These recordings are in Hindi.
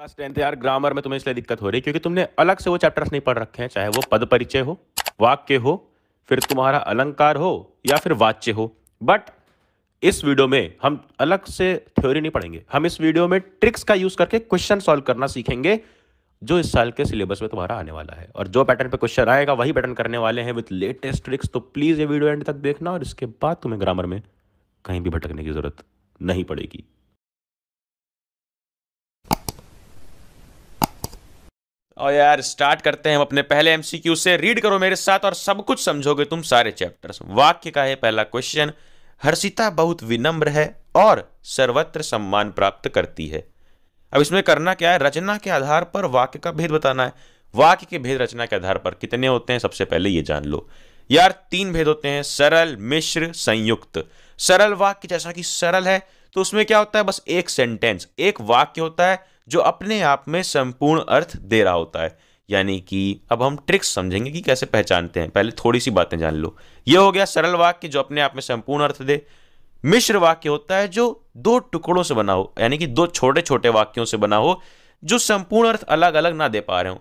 क्लास टेंथ यार ग्रामर में तुम्हें इसलिए दिक्कत हो रही है क्योंकि तुमने अलग से वो चैप्टर्स नहीं पढ़ रखे हैं चाहे वो पद परिचय हो वाक्य हो फिर तुम्हारा अलंकार हो या फिर वाच्य हो बट इस वीडियो में हम अलग से थ्योरी नहीं पढ़ेंगे हम इस वीडियो में ट्रिक्स का यूज करके क्वेश्चन सॉल्व करना सीखेंगे जो इस साल के सिलेबस में तुम्हारा आने वाला है और जो पैटर्न पे क्वेश्चन आएगा वही पैटर्न करने वाले हैं विथ लेटेस्ट ट्रिक्स तो प्लीज़ ये वीडियो एंड तक देखना और इसके बाद तुम्हें ग्रामर में कहीं भी भटकने की ज़रूरत नहीं पड़ेगी और यार स्टार्ट करते हैं हम अपने पहले एमसीक्यू से रीड करो मेरे साथ और सब कुछ समझोगे तुम सारे चैप्टर्स वाक्य का है पहला क्वेश्चन हर्षिता बहुत विनम्र है और सर्वत्र सम्मान प्राप्त करती है अब इसमें करना क्या है रचना के आधार पर वाक्य का भेद बताना है वाक्य के भेद रचना के आधार पर कितने होते हैं सबसे पहले ये जान लो यार तीन भेद होते हैं सरल मिश्र संयुक्त सरल वाक्य जैसा कि सरल है तो उसमें क्या होता है बस एक सेंटेंस एक वाक्य होता है जो अपने आप में संपूर्ण अर्थ दे रहा होता है यानी कि अब हम ट्रिक्स समझेंगे कि कैसे पहचानते हैं पहले थोड़ी सी बातें जान लो ये हो गया सरल वाक्य जो अपने आप में संपूर्ण अर्थ दे मिश्र वाक्य होता है जो दो टुकड़ों से बना हो यानी कि दो छोटे छोटे वाक्यों से बना हो जो संपूर्ण अर्थ अलग अलग ना दे पा रहे हो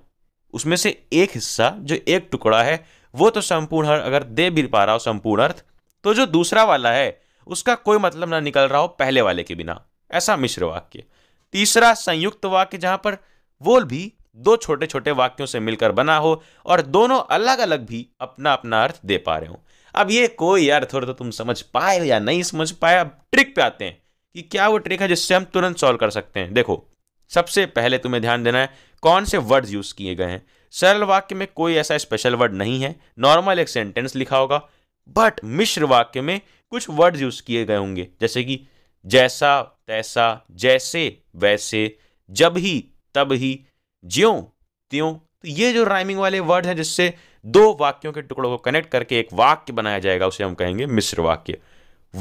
उसमें से एक हिस्सा जो एक टुकड़ा है वो तो संपूर्ण अगर दे भी पा रहा हो संपूर्ण अर्थ तो जो दूसरा वाला है उसका कोई मतलब ना निकल रहा हो पहले वाले के बिना ऐसा मिश्र वाक्य तीसरा संयुक्त वाक्य जहां पर वो भी दो छोटे छोटे वाक्यों से मिलकर बना हो और दोनों अलग अलग भी अपना अपना अर्थ दे पा रहे हो अब ये कोई यार थोड़ा तो तुम समझ पाए या नहीं समझ पाए अब ट्रिक पे आते हैं कि क्या वो ट्रिक है जिससे हम तुरंत सॉल्व कर सकते हैं देखो सबसे पहले तुम्हें ध्यान देना है कौन से वर्ड्स यूज़ किए गए हैं सरल वाक्य में कोई ऐसा स्पेशल वर्ड नहीं है नॉर्मल एक सेंटेंस लिखा होगा बट मिश्र वाक्य में कुछ वर्ड यूज किए गए होंगे जैसे कि जैसा तैसा जैसे वैसे जब ही तब ही ज्यो त्यों तो ये जो राइमिंग वाले वर्ड हैं जिससे दो वाक्यों के टुकड़ों को कनेक्ट करके एक वाक्य बनाया जाएगा उसे हम कहेंगे मिश्र वाक्य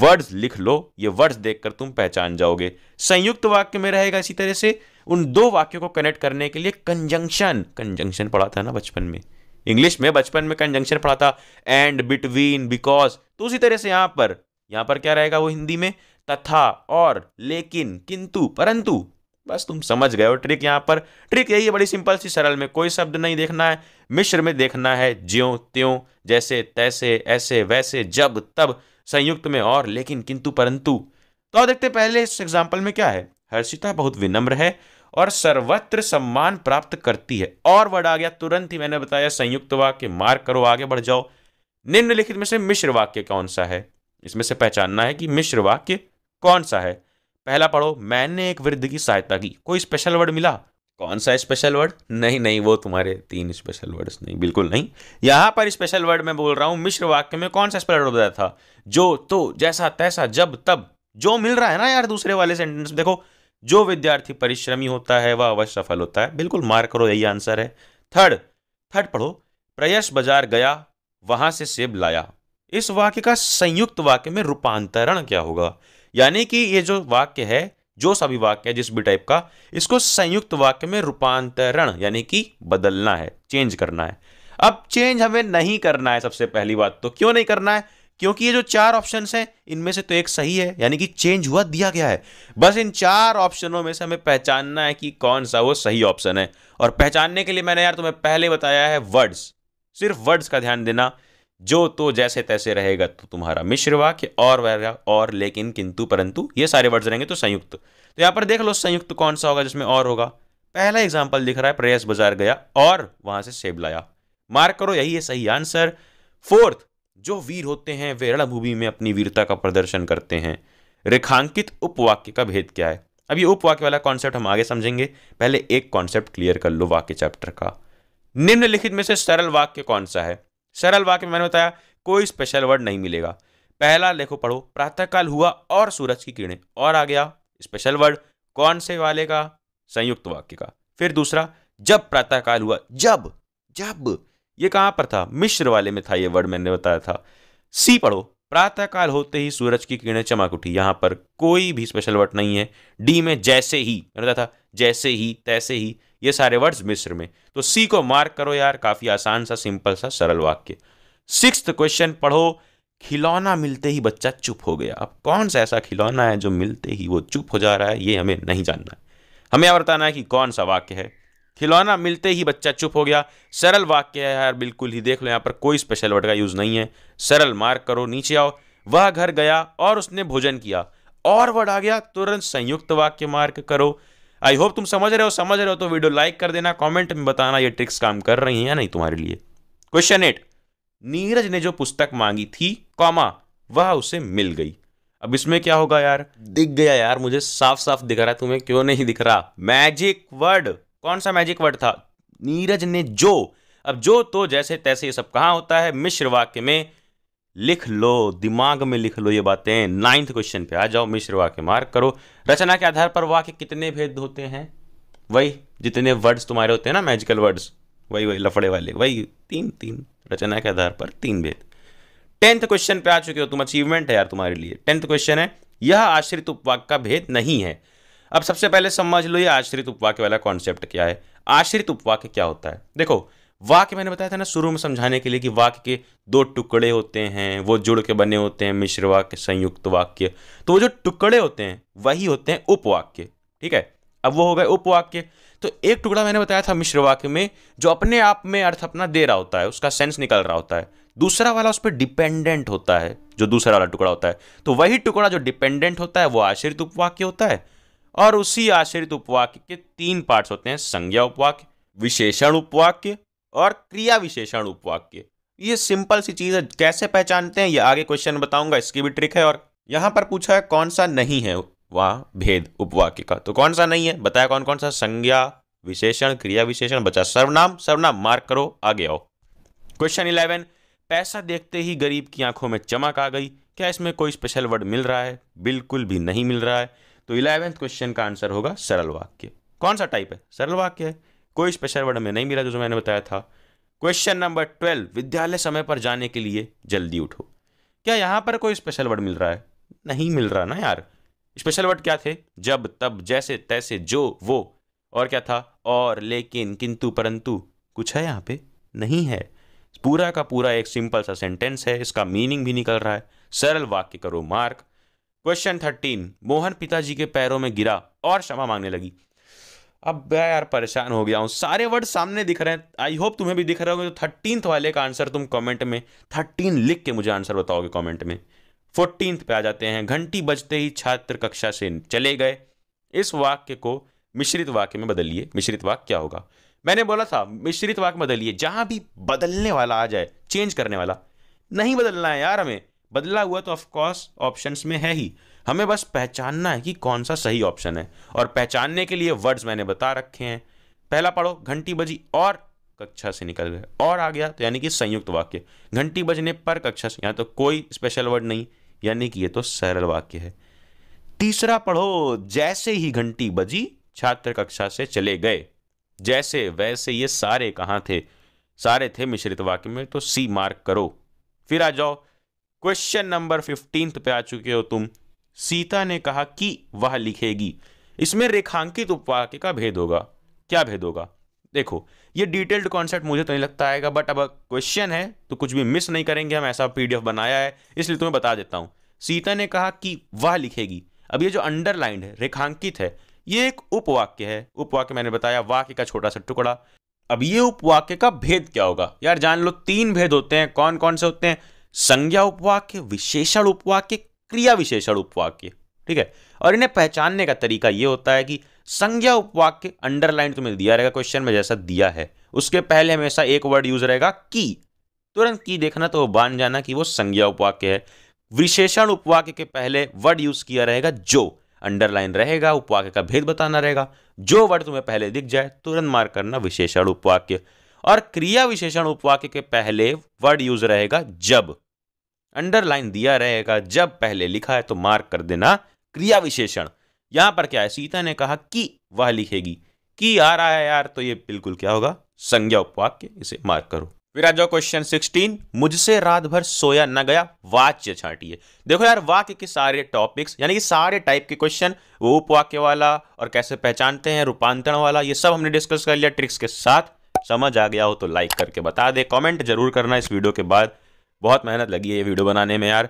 वर्ड्स लिख लो ये वर्ड्स देखकर तुम पहचान जाओगे संयुक्त वाक्य में रहेगा इसी तरह से उन दो वाक्यों को कनेक्ट करने के लिए कंजंक्शन कंजंक्शन पढ़ा था ना बचपन में इंग्लिश में बचपन में कंजंक्शन पढ़ा था एंड बिटवीन बिकॉज तो उसी तरह से यहां पर यहां पर क्या रहेगा वो हिंदी में तथा और लेकिन किंतु परंतु बस तुम समझ गए हो ट्रिक यहां पर ट्रिक यही है बड़ी सिंपल सी सरल में कोई शब्द नहीं देखना है मिश्र में देखना है ज्यो त्यों जैसे तैसे ऐसे वैसे जब तब संयुक्त में और लेकिन किंतु परंतु तो देखते पहले इस एग्जाम्पल में क्या है हर्षिता बहुत विनम्र है और सर्वत्र सम्मान प्राप्त करती है और वर्ड आ गया तुरंत ही मैंने बताया संयुक्त वाक्य मार्क करो आगे बढ़ जाओ निम्नलिखित में से मिश्र वाक्य कौन सा है इसमें से पहचानना है कि मिश्र वाक्य कौन सा है पहला पढ़ो मैंने एक वृद्ध की सहायता की कोई स्पेशल वर्ड मिला कौन सा स्पेशल वर्ड नहीं नहीं वो तुम्हारे तीन स्पेशल वर्ड्स नहीं बिल्कुल नहीं यहां पर स्पेशल वर्ड मैं बोल रहा हूं मिश्र वाक्य में कौन सा स्पेशल वर्ड बताया था जो तो जैसा तैसा जब तब जो मिल रहा है ना यार दूसरे वाले सेंटेंस देखो जो विद्यार्थी परिश्रमी होता है वह अवश्य सफल होता है बिल्कुल मार्क करो यही आंसर है थर्ड थर्ड पढ़ो प्रयस बाजार गया वहां से सेब लाया इस वाक्य का संयुक्त वाक्य में रूपांतरण क्या होगा यानी कि ये जो वाक्य है जो सभी वाक्य है जिस भी टाइप का इसको संयुक्त वाक्य में रूपांतरण यानी कि बदलना है चेंज करना है अब चेंज हमें नहीं करना है सबसे पहली बात तो क्यों नहीं करना है क्योंकि ये जो चार ऑप्शन हैं इनमें से तो एक सही है यानी कि चेंज हुआ दिया गया है बस इन चार ऑप्शनों में से हमें पहचानना है कि कौन सा वो सही ऑप्शन है और पहचानने के लिए मैंने यार तुम्हें पहले बताया है वर्ड्स सिर्फ वर्ड्स का ध्यान देना जो तो जैसे तैसे रहेगा तो तुम्हारा मिश्र वाक्य और वगैरह और लेकिन किंतु परंतु ये सारे वर्ड्स रहेंगे तो संयुक्त तो यहाँ पर देख लो संयुक्त कौन सा होगा जिसमें और होगा पहला एग्जाम्पल दिख रहा है प्रयास बाजार गया और वहां से सेब लाया मार्क करो यही है सही आंसर फोर्थ जो वीर होते हैं वे रणभूमि में अपनी वीरता का प्रदर्शन करते हैं रेखांकित उपवाक्य का भेद क्या है अब ये उपवाक्य वाला कॉन्सेप्ट हम आगे समझेंगे पहले एक कॉन्सेप्ट क्लियर कर लो वाक्य चैप्टर का निम्नलिखित में से सरल वाक्य कौन सा है सरल वाक्य मैंने बताया कोई स्पेशल वर्ड नहीं मिलेगा पहला देखो पढ़ो प्रातःकाल हुआ और सूरज की किरणें और आ गया स्पेशल वर्ड कौन से वाले का संयुक्त वाक्य का फिर दूसरा जब प्रातःकाल हुआ जब जब ये कहां पर था मिश्र वाले में था ये वर्ड मैंने बताया था सी पढ़ो प्रातःकाल होते ही सूरज की किरणें चमक उठी यहां पर कोई भी स्पेशल वर्ड नहीं है डी में जैसे ही मैंने था जैसे ही तैसे ही ये सारे वर्ड्स मिश्र में तो सी को मार्क करो यार काफ़ी आसान सा सिंपल सा सरल वाक्य सिक्स क्वेश्चन पढ़ो खिलौना मिलते ही बच्चा चुप हो गया अब कौन सा ऐसा खिलौना है जो मिलते ही वो चुप हो जा रहा है ये हमें नहीं जानना है हमें यहाँ बताना है कि कौन सा वाक्य है खिलौना मिलते ही बच्चा चुप हो गया सरल वाक्य है यार बिल्कुल ही देख लो यहाँ पर कोई स्पेशल वर्ड का यूज़ नहीं है सरल मार्क करो नीचे आओ वह घर गया और उसने भोजन किया और वर्ड आ गया तुरंत संयुक्त वाक्य मार्क करो आई होप तुम समझ रहे हो समझ रहे हो तो वीडियो लाइक कर देना कॉमेंट में बताना ये ट्रिक्स काम कर रही है या नहीं तुम्हारे लिए क्वेश्चन एट नीरज ने जो पुस्तक मांगी थी कॉमा वह उसे मिल गई अब इसमें क्या होगा यार दिख गया यार मुझे साफ साफ दिख रहा है तुम्हें क्यों नहीं दिख रहा मैजिक वर्ड कौन सा मैजिक वर्ड था नीरज ने जो अब जो तो जैसे तैसे ये सब कहा होता है मिश्र वाक्य में लिख लो दिमाग में लिख लो ये बातें नाइन्थ क्वेश्चन पे आ जाओ मिश्र वाक्य मार्क करो रचना के आधार पर वाक्य कितने भेद होते हैं वही जितने वर्ड्स तुम्हारे होते हैं ना मैजिकल वर्ड्स वही वही लफड़े वाले वही तीन तीन रचना के आधार पर तीन भेद टेंथ क्वेश्चन पे आ चुके हो तुम अचीवमेंट है यार तुम्हारे लिए टेंथ क्वेश्चन है यह आश्रित उपवाक का भेद नहीं है अब सबसे पहले समझ लो ये आश्रित उपवाक्य वाला कॉन्सेप्ट क्या है आश्रित उपवाक्य क्या होता है देखो वाक्य मैंने बताया था ना शुरू में समझाने के लिए कि वाक्य के दो टुकड़े होते हैं वो जुड़ के बने होते हैं मिश्र वाक्य संयुक्त वाक्य तो वो जो टुकड़े होते हैं वही होते हैं उपवाक्य ठीक है अब वो हो गए उपवाक्य तो एक टुकड़ा मैंने बताया था मिश्र वाक्य में जो अपने आप में अर्थ अपना दे रहा होता है उसका सेंस निकल रहा होता है दूसरा वाला उस पर डिपेंडेंट होता है जो दूसरा वाला टुकड़ा होता है तो वही टुकड़ा जो डिपेंडेंट होता है वो आश्रित उपवाक्य होता है और उसी आश्रित उपवाक्य के तीन पार्ट्स होते हैं संज्ञा उपवाक्य विशेषण उपवाक्य और क्रिया विशेषण उपवाक्य ये सिंपल सी चीज़ है कैसे पहचानते हैं ये आगे क्वेश्चन बताऊंगा इसकी भी ट्रिक है और यहाँ पर पूछा है कौन सा नहीं है वहाँ भेद उपवाक्य का तो कौन सा नहीं है बताया कौन कौन सा संज्ञा विशेषण क्रिया विशेषण बचा सर्वनाम सर्वनाम मार्क करो आगे आओ क्वेश्चन इलेवन पैसा देखते ही गरीब की आंखों में चमक आ गई क्या इसमें कोई स्पेशल वर्ड मिल रहा है बिल्कुल भी नहीं मिल रहा है तो इलेवेंथ क्वेश्चन का आंसर होगा सरल वाक्य कौन सा टाइप है सरल वाक्य है कोई स्पेशल वर्ड हमें नहीं मिला जो मैंने बताया था क्वेश्चन नंबर ट्वेल्व विद्यालय समय पर जाने के लिए जल्दी उठो क्या यहां पर कोई स्पेशल वर्ड मिल रहा है नहीं मिल रहा ना यार स्पेशल वर्ड क्या थे जब तब जैसे तैसे जो वो और क्या था और लेकिन किंतु परंतु कुछ है यहाँ पे नहीं है पूरा का पूरा एक सिंपल सा सेंटेंस है इसका मीनिंग भी निकल रहा है सरल वाक्य करो मार्क क्वेश्चन थर्टीन मोहन पिताजी के पैरों में गिरा और क्षमा मांगने लगी अब मैं यार परेशान हो गया हूँ सारे वर्ड सामने दिख रहे हैं आई होप तुम्हें भी दिख रहे होंगे तो थर्टीन वाले का आंसर तुम कमेंट में थर्टीन लिख के मुझे आंसर बताओगे कमेंट में फोर्टीन पे आ जाते हैं घंटी बजते ही छात्र कक्षा से चले गए इस वाक्य को मिश्रित वाक्य में बदलिए मिश्रित वाक्य क्या होगा मैंने बोला था मिश्रित वाक्य बदलिए जहाँ भी बदलने वाला आ जाए चेंज करने वाला नहीं बदलना है यार हमें बदला हुआ तो ऑफकोर्स ऑप्शंस में है ही हमें बस पहचानना है कि कौन सा सही ऑप्शन है और पहचानने के लिए वर्ड्स मैंने बता रखे हैं पहला पढ़ो घंटी बजी और कक्षा से निकल गए और आ गया तो यानी कि संयुक्त वाक्य घंटी बजने पर कक्षा से यहाँ तो कोई स्पेशल वर्ड नहीं यानी कि ये तो सरल वाक्य है तीसरा पढ़ो जैसे ही घंटी बजी छात्र कक्षा से चले गए जैसे वैसे ये सारे कहाँ थे सारे थे मिश्रित वाक्य में तो सी मार्क करो फिर आ जाओ क्वेश्चन नंबर फिफ्टींथ पे आ चुके हो तुम सीता ने कहा कि वह लिखेगी इसमें रेखांकित उपवाक्य का भेद होगा क्या भेद होगा देखो ये डिटेल्ड कॉन्सेप्ट मुझे तो नहीं लगता आएगा बट अब क्वेश्चन है तो कुछ भी मिस नहीं करेंगे हम ऐसा पीडीएफ बनाया है इसलिए तुम्हें बता देता हूं सीता ने कहा कि वह लिखेगी अब ये जो अंडरलाइंड है रेखांकित है ये एक उपवाक्य है उपवाक्य मैंने बताया वाक्य का छोटा सा टुकड़ा अब ये उपवाक्य का भेद क्या होगा यार जान लो तीन भेद होते हैं कौन कौन से होते हैं संज्ञा उपवाक्य विशेषण उपवाक्य क्रिया विशेषण उपवाक्य ठीक है और इन्हें पहचानने का तरीका यह होता है कि संज्ञा उपवाक्य अंडरलाइन तुम्हें दिया रहेगा क्वेश्चन में जैसा दिया है उसके पहले हमेशा एक वर्ड यूज रहेगा की तुरंत की देखना तो बांध जाना कि वो संज्ञा उपवाक्य है विशेषण उपवाक्य के पहले वर्ड यूज किया रहेगा जो अंडरलाइन रहेगा उपवाक्य का भेद बताना रहेगा जो वर्ड तुम्हें पहले दिख जाए तुरंत मार्क करना विशेषण उपवाक्य और क्रिया विशेषण उपवाक्य के पहले वर्ड यूज रहेगा जब अंडरलाइन दिया रहेगा जब पहले लिखा है तो मार्क कर देना क्रिया विशेषण यहां पर क्या है सीता ने कहा कि वह लिखेगी कि आ रहा है यार तो ये बिल्कुल क्या होगा संज्ञा उपवाक्य इसे मार्क करो फिर आ जाओ क्वेश्चन सिक्सटीन मुझसे रात भर सोया न गया वाच्य छाटिए देखो यार वाक्य के सारे टॉपिक्स यानी कि सारे टाइप के क्वेश्चन वो उपवाक्य वाला और कैसे पहचानते हैं रूपांतरण वाला ये सब हमने डिस्कस कर लिया ट्रिक्स के साथ समझ आ गया हो तो लाइक करके बता दे कमेंट जरूर करना इस वीडियो के बाद बहुत मेहनत लगी है ये वीडियो बनाने में यार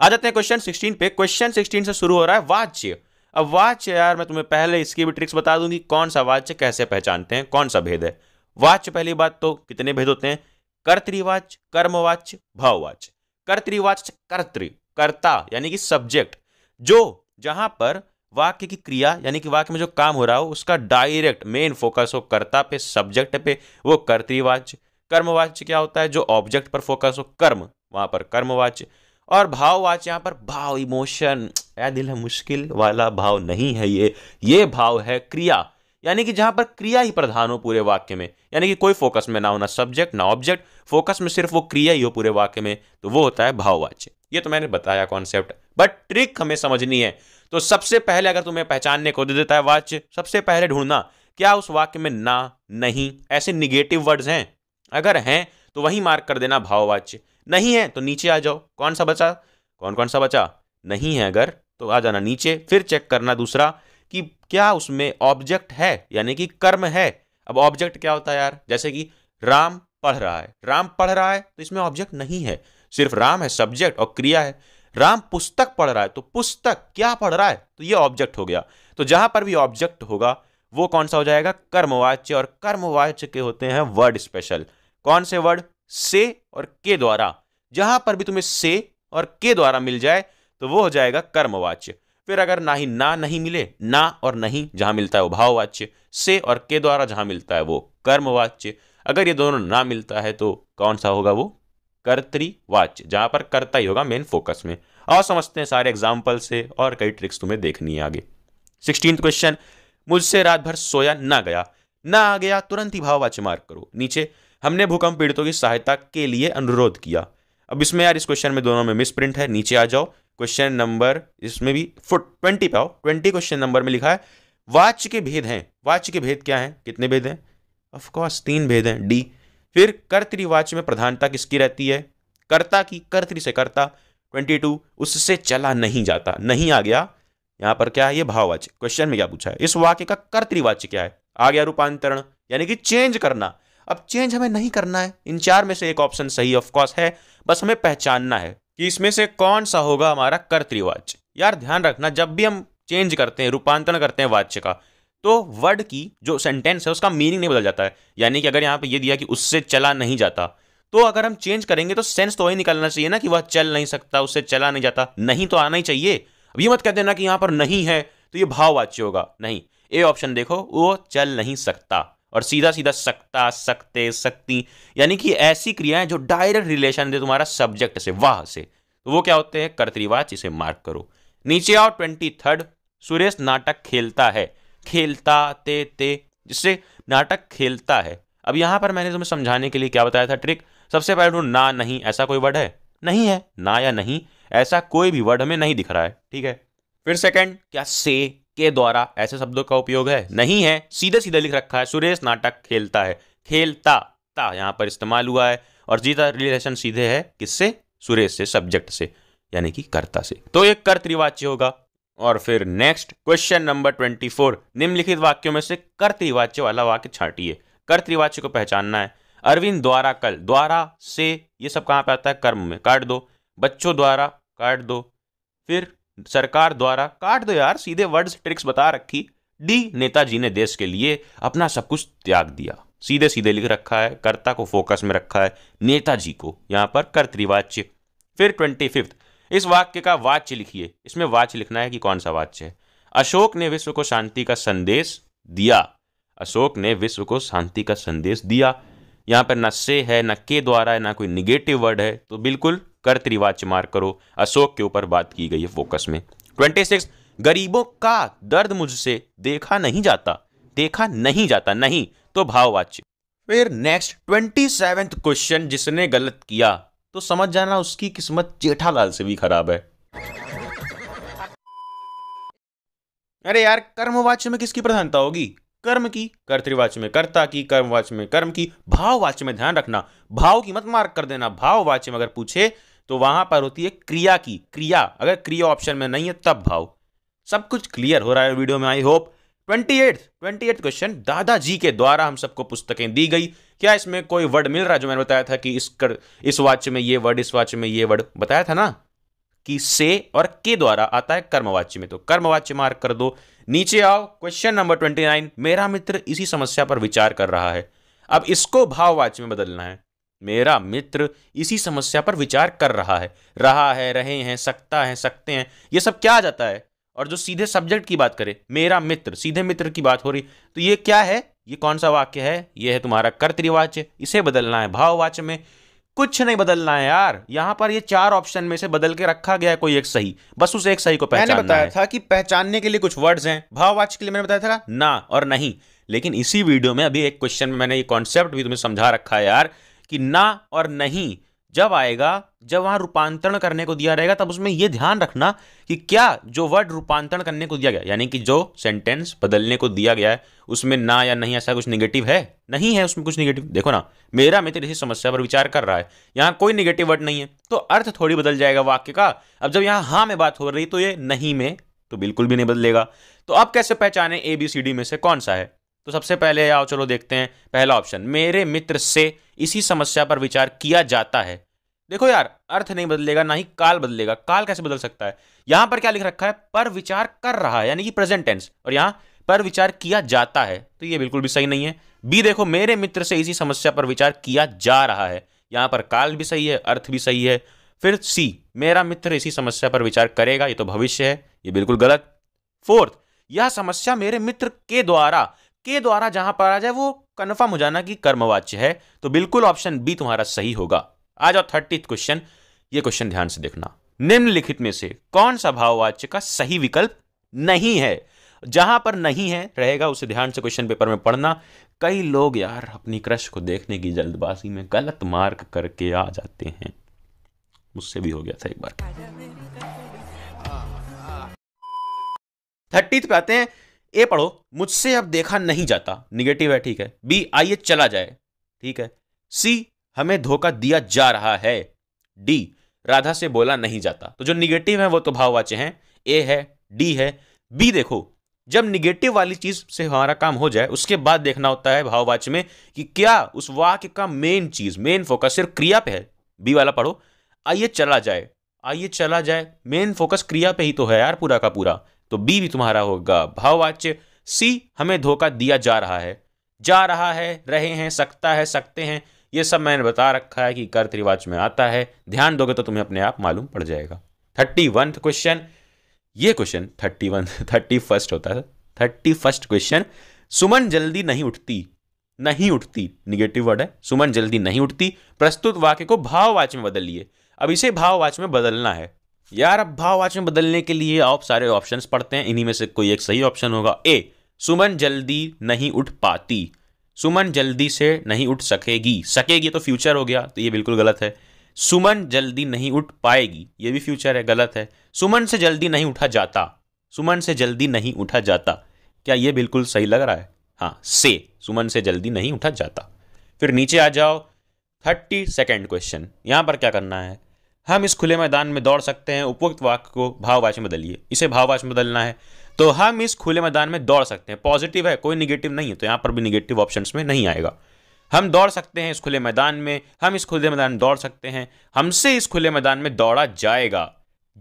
आ जाते हैं क्वेश्चन सिक्सटीन पे क्वेश्चन सिक्सटीन से शुरू हो रहा है वाच्य अब वाच्य यार मैं तुम्हें पहले इसकी भी ट्रिक्स बता दूंगी कौन सा वाच्य कैसे पहचानते हैं कौन सा भेद है वाच्य पहली बात तो कितने भेद होते हैं कर्तवाच कर्मवाच भाववाच कर्तवाच कर्त कर्ता यानी कि सब्जेक्ट जो जहां पर वाक्य की क्रिया यानी कि वाक्य में जो काम हो रहा हो उसका डायरेक्ट मेन फोकस हो कर्ता पे सब्जेक्ट पे वो कर्तवाच्य कर्मवाच्य क्या होता है जो ऑब्जेक्ट पर फोकस हो कर्म वहाँ पर कर्मवाच्य और भाववाच यहाँ पर भाव इमोशन या दिल है मुश्किल वाला भाव नहीं है ये ये भाव है क्रिया यानी कि जहाँ पर क्रिया ही प्रधान हो पूरे वाक्य में यानी कि कोई फोकस में ना होना सब्जेक्ट ना ऑब्जेक्ट फोकस में सिर्फ वो क्रिया ही हो पूरे वाक्य में तो वो होता है भाववाच्य ये तो मैंने बताया कॉन्सेप्ट बट ट्रिक हमें समझनी है तो सबसे पहले अगर तुम्हें पहचानने को दे देता है वाच्य सबसे पहले ढूंढना क्या उस वाक्य में ना नहीं ऐसे निगेटिव वर्ड्स हैं अगर हैं तो वहीं मार्क कर देना भाववाच्य नहीं है तो नीचे आ जाओ कौन सा बचा कौन कौन सा बचा नहीं है अगर तो आ जाना नीचे फिर चेक करना दूसरा कि क्या उसमें ऑब्जेक्ट है यानी कि कर्म है अब ऑब्जेक्ट क्या होता है यार जैसे कि राम पढ़ रहा है राम पढ़ रहा है तो इसमें ऑब्जेक्ट नहीं है सिर्फ राम है सब्जेक्ट और क्रिया है राम पुस्तक पढ़ रहा है तो पुस्तक क्या पढ़ रहा है तो ये ऑब्जेक्ट हो गया तो जहां पर भी ऑब्जेक्ट होगा वो कौन सा हो जाएगा कर्मवाच्य और कर्मवाच्य के होते हैं वर्ड स्पेशल कौन से वर्ड से और के द्वारा जहां पर भी तुम्हें से और के द्वारा मिल जाए तो वो हो जाएगा कर्मवाच्य फिर अगर ना ही ना नहीं मिले ना और नहीं जहां मिलता है वो भाववाच्य से और के द्वारा जहां मिलता है वो कर्मवाच्य अगर ये दोनों ना मिलता है तो कौन सा होगा वो कर्तरीवाच जहां पर कर्ता ही होगा मेन फोकस में और समझते हैं सारे एग्जाम्पल से और कई ट्रिक्स तुम्हें देखनी है आगे सिक्सटीन क्वेश्चन मुझसे रात भर सोया ना गया ना आ गया तुरंत ही वाच मार्क करो नीचे हमने भूकंप पीड़ितों की सहायता के लिए अनुरोध किया अब इसमें यार इस क्वेश्चन में दोनों में मिस प्रिंट है नीचे आ जाओ क्वेश्चन नंबर इसमें भी फुट ट्वेंटी पे आओ ट्वेंटी क्वेश्चन नंबर में लिखा है वाच के भेद हैं वाच के भेद क्या हैं कितने भेद हैं ऑफकोर्स तीन भेद हैं डी फिर कर्तरिवाच में प्रधानता किसकी रहती है कर्ता की कर्तरी से कर्ता ट्वेंटी टू उससे चला नहीं जाता नहीं आ गया यहां पर क्या है ये भाववाच्य क्वेश्चन में क्या पूछा है इस वाक्य का कर्तृवाच्य क्या है आ गया रूपांतरण यानी कि चेंज करना अब चेंज हमें नहीं करना है इन चार में से एक ऑप्शन सही ऑफकोर्स है बस हमें पहचानना है कि इसमें से कौन सा होगा हमारा कर्तृवाच्य यार ध्यान रखना जब भी हम चेंज करते हैं रूपांतरण करते हैं वाच्य का तो वर्ड की जो सेंटेंस है उसका मीनिंग नहीं बदल जाता है यानी कि अगर यहाँ पे ये दिया कि उससे चला नहीं जाता तो अगर हम चेंज करेंगे तो सेंस तो वही निकालना चाहिए ना कि वह चल नहीं सकता उससे चला नहीं जाता नहीं तो आना ही चाहिए अब ये मत कह देना कि यहाँ पर नहीं है तो ये भाववाच्य होगा नहीं ए ऑप्शन देखो वो चल नहीं सकता और सीधा सीधा सकता सकते सकती यानी कि ऐसी क्रियाएं जो डायरेक्ट रिलेशन दे तुम्हारा सब्जेक्ट से वाह से तो वो क्या होते हैं कर्तवाच इसे मार्क करो नीचे आओ ट्वेंटी थर्ड सुरेश नाटक खेलता है खेलता ते ते जिससे नाटक खेलता है अब यहाँ पर मैंने तुम्हें समझाने के लिए क्या बताया था ट्रिक सबसे पहले ढूंढ ना नहीं ऐसा कोई वर्ड है नहीं है ना या नहीं ऐसा कोई भी वर्ड हमें नहीं दिख रहा है ठीक है फिर सेकंड क्या से के द्वारा ऐसे शब्दों का उपयोग है नहीं है सीधे सीधे लिख रखा है सुरेश नाटक खेलता है खेलता ता यहाँ पर इस्तेमाल हुआ है और जीता रिलेशन सीधे है किससे सुरेश से सब्जेक्ट से यानी कि कर्ता से तो एक कर्तवाच्य होगा और फिर next question number twenty four निम्नलिखित वाक्यों में से कर्तवाच्य वाला वाक्य छाटिए कर्तवाच्य को पहचानना है अरविंद द्वारा कल द्वारा से ये सब कहाँ पे आता है कर्म में काट दो बच्चों द्वारा काट दो फिर सरकार द्वारा काट दो यार सीधे वर्ड्स ट्रिक्स बता रखी डी नेताजी ने देश के लिए अपना सब कुछ त्याग दिया सीधे सीधे लिख रखा है कर्ता को फोकस में रखा है नेताजी को यहाँ पर कर्तवाच्य फिर ट्वेंटी फिफ्थ इस वाक्य का वाच्य लिखिए इसमें वाच्य लिखना है कि कौन सा वाच्य है अशोक ने विश्व को शांति का संदेश दिया अशोक ने विश्व को शांति का संदेश दिया यहां पर ना से है ना के द्वारा है ना कोई निगेटिव वर्ड है तो बिल्कुल कर्तवाच्य मार्क करो अशोक के ऊपर बात की गई है फोकस में ट्वेंटी सिक्स गरीबों का दर्द मुझसे देखा नहीं जाता देखा नहीं जाता नहीं तो भाववाच्य फिर नेक्स्ट ट्वेंटी सेवेंथ क्वेश्चन जिसने गलत किया तो समझ जाना उसकी किस्मत जेठालाल से भी खराब है अरे यार कर्मवाच्य में किसकी प्रधानता होगी कर्म की कर्तृवाच्य में कर्ता की कर्मवाच्य में कर्म की भाववाच्य में ध्यान रखना भाव की मत मार्क कर देना भाववाच्य में अगर पूछे तो वहां पर होती है क्रिया की क्रिया अगर क्रिया ऑप्शन में नहीं है तब भाव सब कुछ क्लियर हो रहा है वीडियो में I hope twenty eight twenty eight question दादाजी के द्वारा हम सबको पुस्तकें दी गई क्या इसमें कोई वर्ड मिल रहा है जो मैंने बताया था कि इस कर इस वाच्य में ये वर्ड इस वाच्य में ये वर्ड बताया था ना कि से और के द्वारा आता है कर्मवाच्य में तो कर्मवाच्य मार्क कर दो नीचे आओ क्वेश्चन नंबर ट्वेंटी नाइन मेरा मित्र इसी समस्या पर विचार कर रहा है अब इसको भाववाच्य में बदलना है मेरा मित्र इसी समस्या पर विचार कर रहा है रहा है रहे हैं सकता है सकते हैं ये सब क्या आ जाता है और जो सीधे सब्जेक्ट की बात करें मेरा मित्र सीधे मित्र की बात हो रही तो ये क्या है ये कौन सा वाक्य है ये है तुम्हारा कर्तवाच्य इसे बदलना है भाववाच्य में कुछ नहीं बदलना है यार यहाँ पर ये चार ऑप्शन में से बदल के रखा गया है कोई एक सही बस उस एक सही को पहचानना मैंने बताया था कि पहचानने के लिए कुछ वर्ड्स हैं भाववाच्य के लिए मैंने बताया था ना और नहीं लेकिन इसी वीडियो में अभी एक क्वेश्चन में मैंने ये कॉन्सेप्ट भी तुम्हें समझा रखा है यार कि ना और नहीं जब आएगा जब वहां रूपांतरण करने को दिया रहेगा तब उसमें यह ध्यान रखना कि क्या जो वर्ड रूपांतरण करने को दिया गया यानी कि जो सेंटेंस बदलने को दिया गया है उसमें ना या नहीं ऐसा कुछ निगेटिव है नहीं है उसमें कुछ निगेटिव देखो ना मेरा मित्र इसी समस्या पर विचार कर रहा है यहाँ कोई निगेटिव वर्ड नहीं है तो अर्थ थोड़ी बदल जाएगा वाक्य का अब जब यहाँ हाँ में बात हो रही तो ये नहीं में तो बिल्कुल भी नहीं बदलेगा तो आप कैसे पहचाने ए बी सी डी में से कौन सा है तो सबसे पहले आओ चलो देखते हैं पहला ऑप्शन मेरे मित्र से इसी समस्या पर विचार किया जाता है देखो यार अर्थ नहीं बदलेगा ना ही काल बदलेगा काल कैसे बदल सकता है यहां पर क्या लिख रखा है पर विचार कर रहा है यानी कि प्रेजेंट टेंस और यहां पर विचार किया जाता है तो ये बिल्कुल भी सही नहीं है बी देखो मेरे मित्र से इसी समस्या पर विचार किया जा रहा है यहां पर काल भी सही है अर्थ भी सही है फिर सी मेरा मित्र इसी समस्या पर विचार करेगा ये तो भविष्य है ये बिल्कुल गलत फोर्थ यह समस्या मेरे मित्र के द्वारा के द्वारा जहां पर आ जाए वो कन्फर्म हो जाना कि कर्मवाच्य है तो बिल्कुल ऑप्शन बी तुम्हारा सही होगा आ जाओ थर्टी क्वेश्चन ये क्वेश्चन ध्यान से देखना निम्नलिखित में से कौन सा भाववाच्य का सही विकल्प नहीं है जहां पर नहीं है रहेगा उसे ध्यान से क्वेश्चन पेपर में पढ़ना कई लोग यार अपनी क्रश को देखने की जल्दबाजी में गलत मार्क करके आ जाते हैं मुझसे भी हो गया था एक बार थर्टी पे आते हैं ए पढ़ो मुझसे अब देखा नहीं जाता निगेटिव है ठीक है बी आइए चला जाए ठीक है सी हमें धोखा दिया जा रहा है डी राधा से बोला नहीं जाता तो जो निगेटिव है वो तो भाववाच्य हैं ए है डी है बी देखो जब निगेटिव वाली चीज से हमारा काम हो जाए उसके बाद देखना होता है भाववाच्य में कि क्या उस वाक्य का मेन चीज मेन फोकस सिर्फ क्रिया पे है बी वाला पढ़ो आइए चला जाए आइए चला जाए मेन फोकस क्रिया पे ही तो है यार पूरा का पूरा तो बी भी तुम्हारा होगा भाववाच्य सी हमें धोखा दिया जा रहा है जा रहा है रहे हैं सकता है सकते हैं ये सब मैंने बता रखा है कि कर्त में आता है ध्यान दोगे तो तुम्हें अपने आप मालूम पड़ जाएगा थर्टी वन क्वेश्चन ये question thirty one thirty first होता है थर्टी फर्स्ट क्वेश्चन सुमन जल्दी नहीं उठती नहीं उठती निगेटिव वर्ड है सुमन जल्दी नहीं उठती प्रस्तुत वाक्य को भाववाच में बदलिए अब इसे भाववाच में बदलना है यार अब भाववाच में बदलने के लिए आप सारे ऑप्शंस पढ़ते हैं इन्हीं में से कोई एक सही ऑप्शन होगा ए सुमन जल्दी नहीं उठ पाती सुमन जल्दी से नहीं उठ सकेगी सकेगी तो फ्यूचर हो गया तो ये बिल्कुल गलत है सुमन जल्दी नहीं उठ पाएगी ये भी फ्यूचर है गलत है सुमन से जल्दी नहीं उठा जाता सुमन से जल्दी नहीं उठा जाता क्या ये बिल्कुल सही लग रहा है हाँ से सुमन से जल्दी नहीं उठा जाता फिर नीचे आ जाओ थर्टी सेकेंड क्वेश्चन यहाँ पर क्या करना है हम इस खुले मैदान में दौड़ सकते हैं उपयुक्त वाक्य को भाववाच में बदलिए इसे भाववाच में बदलना है तो हम इस खुले मैदान में दौड़ सकते हैं पॉजिटिव है कोई निगेटिव नहीं है तो यहाँ पर भी निगेटिव ऑप्शन में नहीं आएगा हम दौड़ सकते हैं इस खुले मैदान में हम इस खुले मैदान में दौड़ सकते हैं हमसे इस खुले मैदान में दौड़ा जाएगा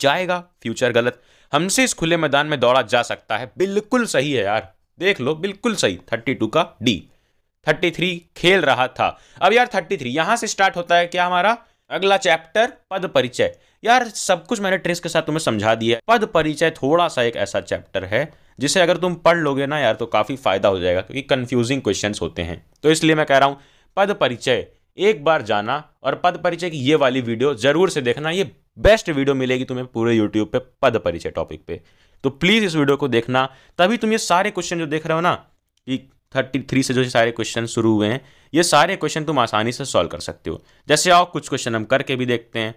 जाएगा फ्यूचर गलत हमसे इस खुले मैदान में दौड़ा जा सकता है बिल्कुल सही है यार देख लो बिल्कुल सही थर्टी टू का डी थर्टी थ्री खेल रहा था अब यार थर्टी थ्री यहां से स्टार्ट होता है क्या हमारा अगला चैप्टर पद परिचय यार सब कुछ मैंने ट्रेस के साथ तुम्हें समझा दिया पद परिचय थोड़ा सा एक ऐसा चैप्टर है जिसे अगर तुम पढ़ लोगे ना यार तो काफ़ी फायदा हो जाएगा क्योंकि कन्फ्यूजिंग क्वेश्चन होते हैं तो इसलिए मैं कह रहा हूं पद परिचय एक बार जाना और पद परिचय की ये वाली वीडियो जरूर से देखना ये बेस्ट वीडियो मिलेगी तुम्हें पूरे यूट्यूब पे पद परिचय टॉपिक पे तो प्लीज़ इस वीडियो को देखना तभी तुम ये सारे क्वेश्चन जो देख रहे हो ना कि थर्टी थ्री से जो सारे क्वेश्चन शुरू हुए हैं ये सारे क्वेश्चन तुम आसानी से सॉल्व कर सकते हो जैसे आओ कुछ क्वेश्चन हम करके भी देखते हैं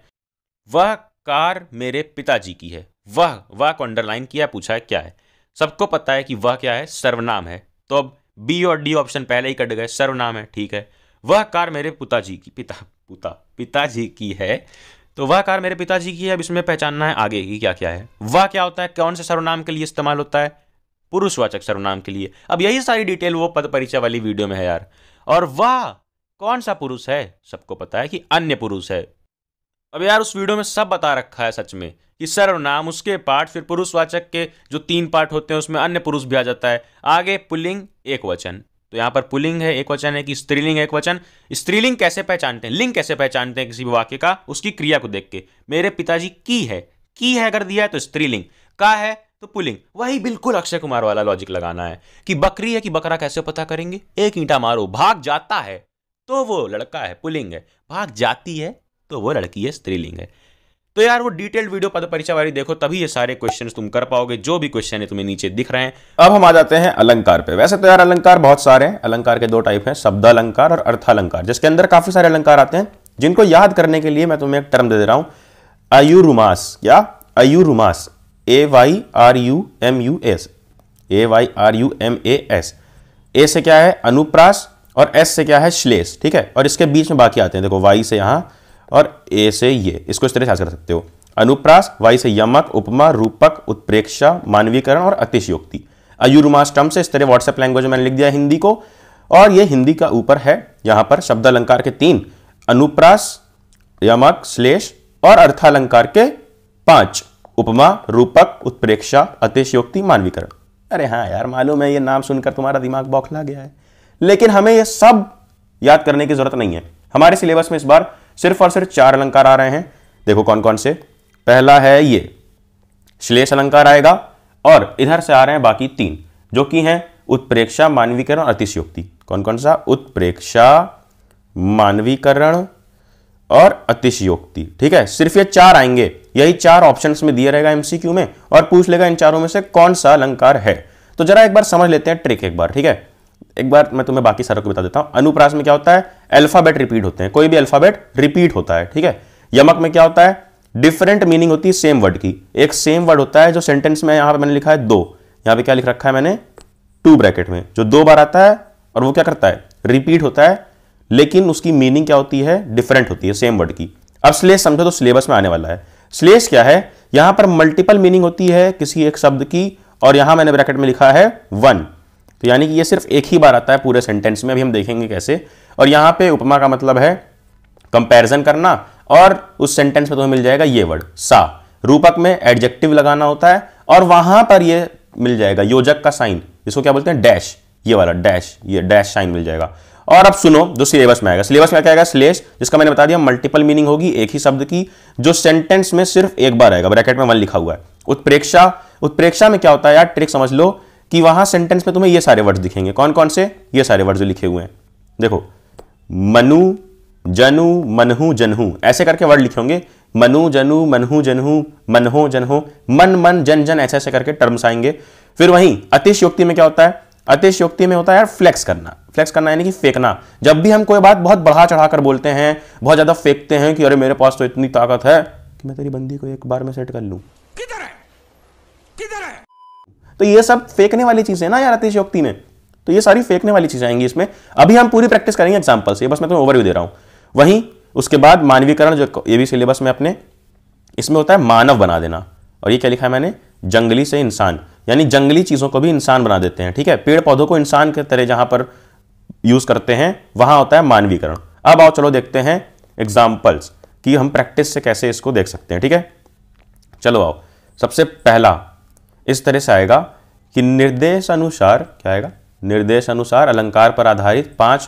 वह कार मेरे पिताजी की है वह वह को अंडरलाइन किया पूछा है क्या है सबको पता है कि वह क्या है सर्वनाम है तो अब बी और डी ऑप्शन पहले ही कट गए सर्वनाम है ठीक है वह कार मेरे पिताजी की पिता पुता पिताजी की है तो वह कार मेरे पिताजी की है अब इसमें पहचानना है आगे की क्या क्या है वह क्या होता है कौन से सर्वनाम के लिए इस्तेमाल होता है पुरुषवाचक सर्वनाम के लिए अब यही सारी डिटेल वो पद परिचय वाली वीडियो में है यार और वह कौन सा पुरुष है सबको पता है कि अन्य पुरुष है अब यार उस वीडियो में सब बता रखा है सच में कि सर्वनाम उसके पार्ट फिर पुरुषवाचक के जो तीन पार्ट होते हैं उसमें अन्य पुरुष भी आ जाता है आगे पुलिंग एक वचन तो यहाँ पर पुलिंग है एक वचन है कि स्त्रीलिंग एक वचन स्त्रीलिंग कैसे पहचानते हैं लिंग कैसे पहचानते हैं किसी भी वाक्य का उसकी क्रिया को देख के मेरे पिताजी की है की है अगर दिया है तो स्त्रीलिंग का है तो पुलिंग वही बिल्कुल अक्षय कुमार वाला लॉजिक लगाना है कि बकरी है कि बकरा कैसे पता करेंगे एक ईंटा मारो भाग जाता है तो वो लड़का है पुलिंग है भाग जाती है तो वो लड़की है स्त्रीलिंग है तो यार वो डिटेल्ड वीडियो पद परीक्षा वाली देखो तभी ये सारे क्वेश्चंस तुम कर पाओगे जो भी क्वेश्चन है तुम्हें नीचे दिख रहे हैं अब हम आ जाते हैं अलंकार पे वैसे तो यार अलंकार बहुत सारे हैं अलंकार के दो टाइप हैं शब्द अलंकार और अर्थालंकार जिसके अंदर काफी सारे अलंकार आते हैं जिनको याद करने के लिए मैं तुम्हें एक टर्म दे दे रहा हूं अयुरुमास या अयुरुमास A Y R U M U S A Y R U M A S A से क्या है अनुप्रास और एस से क्या है श्लेष ठीक है और इसके बीच में बाकी आते हैं देखो वाई से यहां और ए से ये इसको इस तरह से याद कर सकते हो अनुप्रास वाई से यमक उपमा रूपक उत्प्रेक्षा मानवीकरण और अतिशयोक्ति अयुरुमास्टम से इस तरह व्हाट्सएप लैंग्वेज में लिख दिया हिंदी को और ये हिंदी का ऊपर है यहाँ पर शब्द अलंकार के तीन अनुप्रास यमक श्लेष और अर्थालंकार के पांच उपमा रूपक उत्प्रेक्षा अतिशयोक्ति मानवीकरण अरे हाँ यार मालूम है ये नाम सुनकर तुम्हारा दिमाग बौखला गया है लेकिन हमें यह सब याद करने की जरूरत नहीं है हमारे सिलेबस में इस बार सिर्फ और सिर्फ चार अलंकार आ रहे हैं देखो कौन कौन से पहला है ये श्लेष अलंकार आएगा और इधर से आ रहे हैं बाकी तीन जो कि हैं उत्प्रेक्षा मानवीकरण और अतिशयोक्ति कौन कौन सा उत्प्रेक्षा मानवीकरण और अतिशयोक्ति ठीक है सिर्फ ये चार आएंगे यही चार ऑप्शंस में दिया रहेगा एमसीक्यू में और पूछ लेगा इन चारों में से कौन सा अलंकार है तो जरा एक बार समझ लेते हैं ट्रिक एक बार ठीक है एक बार मैं तुम्हें बाकी सारों को बता देता हूं अनुप्रास में क्या होता है अल्फ़ाबेट रिपीट होते हैं कोई भी अल्फ़ाबेट रिपीट होता है ठीक है यमक में क्या होता है डिफरेंट मीनिंग होती है सेम वर्ड की एक सेम वर्ड होता है जो सेंटेंस में यहां पर मैंने लिखा है दो यहां पर क्या लिख रखा है मैंने टू ब्रैकेट में जो दो बार आता है और वो क्या करता है रिपीट होता है लेकिन उसकी मीनिंग क्या होती है डिफरेंट होती है सेम वर्ड की अब स्लेस समझो तो सिलेबस में आने वाला है स्लेस क्या है यहां पर मल्टीपल मीनिंग होती है किसी एक शब्द की और यहां मैंने ब्रैकेट में लिखा है वन तो यानी कि ये सिर्फ एक ही बार आता है पूरे सेंटेंस में अभी हम देखेंगे कैसे और यहाँ पे उपमा का मतलब है कंपैरिजन करना और उस सेंटेंस में तुम्हें मिल जाएगा ये वर्ड सा रूपक में एडजेक्टिव लगाना होता है और वहां पर ये मिल जाएगा योजक का साइन इसको क्या बोलते हैं डैश ये वाला डैश ये डैश साइन मिल जाएगा और अब सुनो जो सिलेबस में आएगा सिलेबस में क्या आएगा स्लेश जिसका मैंने बता दिया मल्टीपल मीनिंग होगी एक ही शब्द की जो सेंटेंस में सिर्फ एक बार आएगा ब्रैकेट में वन लिखा हुआ है उत्प्रेक्षा उत्प्रेक्षा में क्या होता है यार ट्रिक समझ लो कि वहां सेंटेंस में तुम्हें ये सारे वर्ड्स दिखेंगे कौन कौन से ये सारे वर्ड्स लिखे हुए हैं देखो मनु जनु मनहु जनहु ऐसे करके वर्ड लिखे होंगे मनु जनु मनहु जनहु मनहो जनहो मन मन जन जन ऐसे ऐसे करके टर्म्स आएंगे फिर वहीं अतिशयोक्ति में क्या होता है अतिशयोक्ति में होता है यार फ्लेक्स करना फ्लेक्स करना यानी कि फेंकना जब भी हम कोई बात बहुत बढ़ा चढ़ा कर बोलते हैं बहुत ज़्यादा फेंकते हैं कि अरे मेरे पास तो इतनी ताकत है कि मैं तेरी बंदी को एक बार में सेट कर लूँ तो ये सब फेंकने वाली चीज़ें ना यार अतिशयोक्ति में तो ये सारी फेंकने वाली चीज़ें आएंगी इसमें अभी हम पूरी प्रैक्टिस करेंगे एग्जाम्पल से बस मैं तुम्हें ओवरव्यू दे रहा हूं वहीं उसके बाद मानवीकरण जो ये भी सिलेबस में अपने इसमें होता है मानव बना देना और ये क्या लिखा है मैंने जंगली से इंसान यानी जंगली चीज़ों को भी इंसान बना देते हैं ठीक है पेड़ पौधों को इंसान के तरह जहां पर यूज़ करते हैं वहां होता है मानवीकरण अब आओ चलो देखते हैं एग्जाम्पल्स कि हम प्रैक्टिस से कैसे इसको देख सकते हैं ठीक है चलो आओ सबसे पहला इस तरह से आएगा कि निर्देश अनुसार क्या आएगा निर्देश अनुसार अलंकार पर आधारित पांच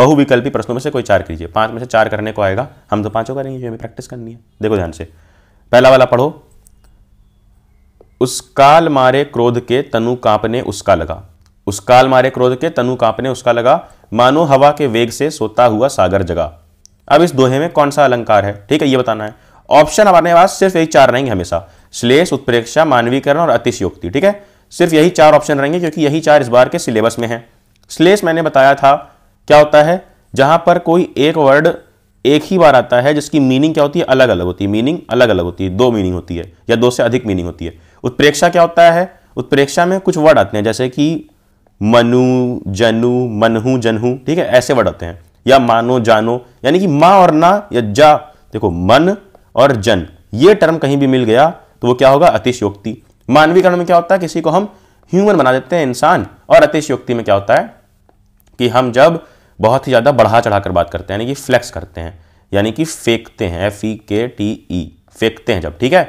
बहुविकल्पी प्रश्नों में से कोई चार कीजिए पांच में से चार करने को आएगा हम तो पांचों करेंगे जो हमें प्रैक्टिस करनी है देखो ध्यान से पहला वाला पढ़ो उसकाल मारे क्रोध के तनु कांपने उसका लगा उसकाल मारे क्रोध के तनु कांपने उसका लगा मानो हवा के वेग से सोता हुआ सागर जगा अब इस दोहे में कौन सा अलंकार है ठीक है ये बताना है ऑप्शन हमारे पास सिर्फ एक चार रहेंगे हमेशा श्लेष उत्प्रेक्षा मानवीकरण और अतिशयोक्ति ठीक है सिर्फ यही चार ऑप्शन रहेंगे क्योंकि यही चार इस बार के सिलेबस में है श्लेष मैंने बताया था क्या होता है जहां पर कोई एक वर्ड एक ही बार आता है जिसकी मीनिंग क्या होती है अलग अलग होती है मीनिंग अलग अलग होती है दो मीनिंग होती है या दो से अधिक मीनिंग होती है उत्प्रेक्षा क्या होता है उत्प्रेक्षा में कुछ वर्ड आते हैं जैसे कि मनु जनु मनहु जनहु ठीक है ऐसे वर्ड आते हैं या मानो जानो यानी कि माँ और ना या जा देखो मन और जन ये टर्म कहीं भी मिल गया तो वो क्या होगा अतिशयोक्ति मानवीकरण में क्या होता है किसी को हम ह्यूमन बना देते हैं इंसान और अतिशयोक्ति में क्या होता है कि हम जब बहुत ही ज़्यादा बढ़ा चढ़ा बात करते हैं यानी कि फ्लैक्स करते हैं यानी कि फेंकते हैं एफ ई के टी ई फेंकते हैं जब ठीक है